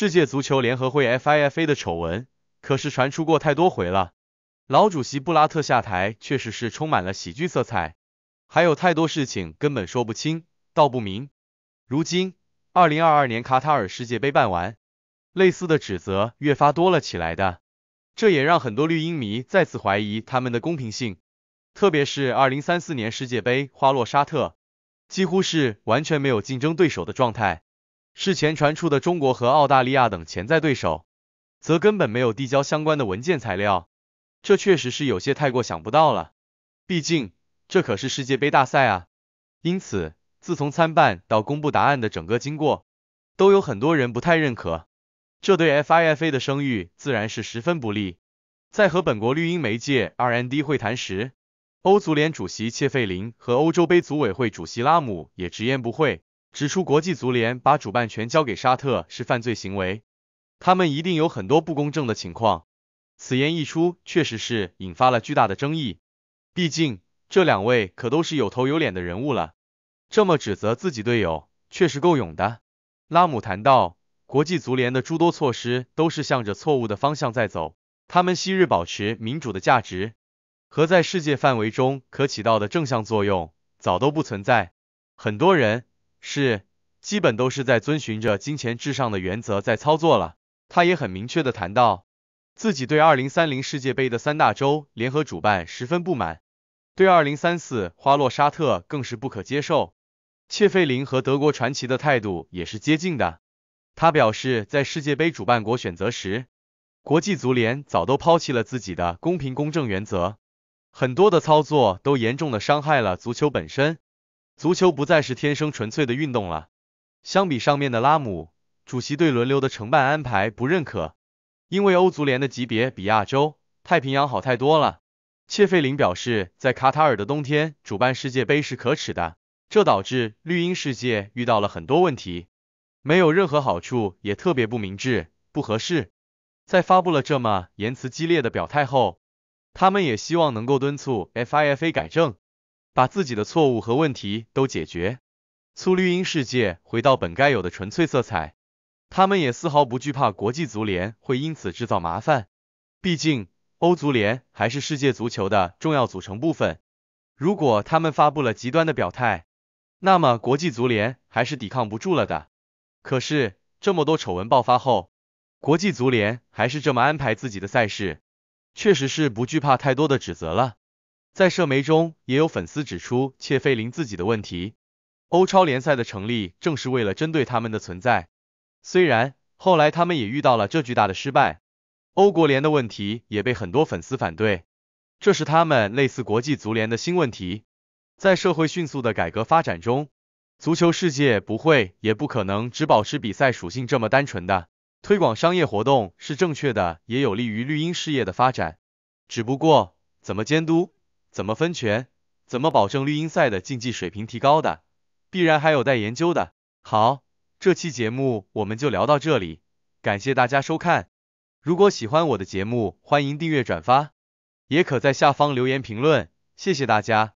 世界足球联合会 FIFA 的丑闻可是传出过太多回了，老主席布拉特下台确实是充满了喜剧色彩，还有太多事情根本说不清道不明。如今，二零二二年卡塔尔世界杯办完，类似的指责越发多了起来的，这也让很多绿茵迷再次怀疑他们的公平性，特别是二零三四年世界杯花落沙特，几乎是完全没有竞争对手的状态。事前传出的中国和澳大利亚等潜在对手，则根本没有递交相关的文件材料，这确实是有些太过想不到了。毕竟这可是世界杯大赛啊！因此，自从参办到公布答案的整个经过，都有很多人不太认可，这对 FIFA 的声誉自然是十分不利。在和本国绿茵媒介 RND 会谈时，欧足联主席切费林和欧洲杯组委会主席拉姆也直言不讳。指出国际足联把主办权交给沙特是犯罪行为，他们一定有很多不公正的情况。此言一出，确实是引发了巨大的争议。毕竟这两位可都是有头有脸的人物了，这么指责自己队友，确实够勇的。拉姆谈到，国际足联的诸多措施都是向着错误的方向在走，他们昔日保持民主的价值和在世界范围中可起到的正向作用，早都不存在。很多人。是，基本都是在遵循着金钱至上的原则在操作了。他也很明确的谈到，自己对二零三零世界杯的三大洲联合主办十分不满，对二零三四花落沙特更是不可接受。切费林和德国传奇的态度也是接近的。他表示，在世界杯主办国选择时，国际足联早都抛弃了自己的公平公正原则，很多的操作都严重的伤害了足球本身。足球不再是天生纯粹的运动了。相比上面的拉姆，主席对轮流的承办安排不认可，因为欧足联的级别比亚洲太平洋好太多了。切费林表示，在卡塔尔的冬天主办世界杯是可耻的，这导致绿茵世界遇到了很多问题，没有任何好处，也特别不明智、不合适。在发布了这么言辞激烈的表态后，他们也希望能够敦促 FIFA 改正。把自己的错误和问题都解决，粗绿茵世界回到本该有的纯粹色彩。他们也丝毫不惧怕国际足联会因此制造麻烦，毕竟欧足联还是世界足球的重要组成部分。如果他们发布了极端的表态，那么国际足联还是抵抗不住了的。可是这么多丑闻爆发后，国际足联还是这么安排自己的赛事，确实是不惧怕太多的指责了。在社媒中，也有粉丝指出切菲林自己的问题。欧超联赛的成立正是为了针对他们的存在。虽然后来他们也遇到了这巨大的失败，欧国联的问题也被很多粉丝反对。这是他们类似国际足联的新问题。在社会迅速的改革发展中，足球世界不会也不可能只保持比赛属性这么单纯的推广商业活动是正确的，也有利于绿茵事业的发展。只不过怎么监督？怎么分权？怎么保证绿茵赛的竞技水平提高的？必然还有待研究的。好，这期节目我们就聊到这里，感谢大家收看。如果喜欢我的节目，欢迎订阅转发，也可在下方留言评论，谢谢大家。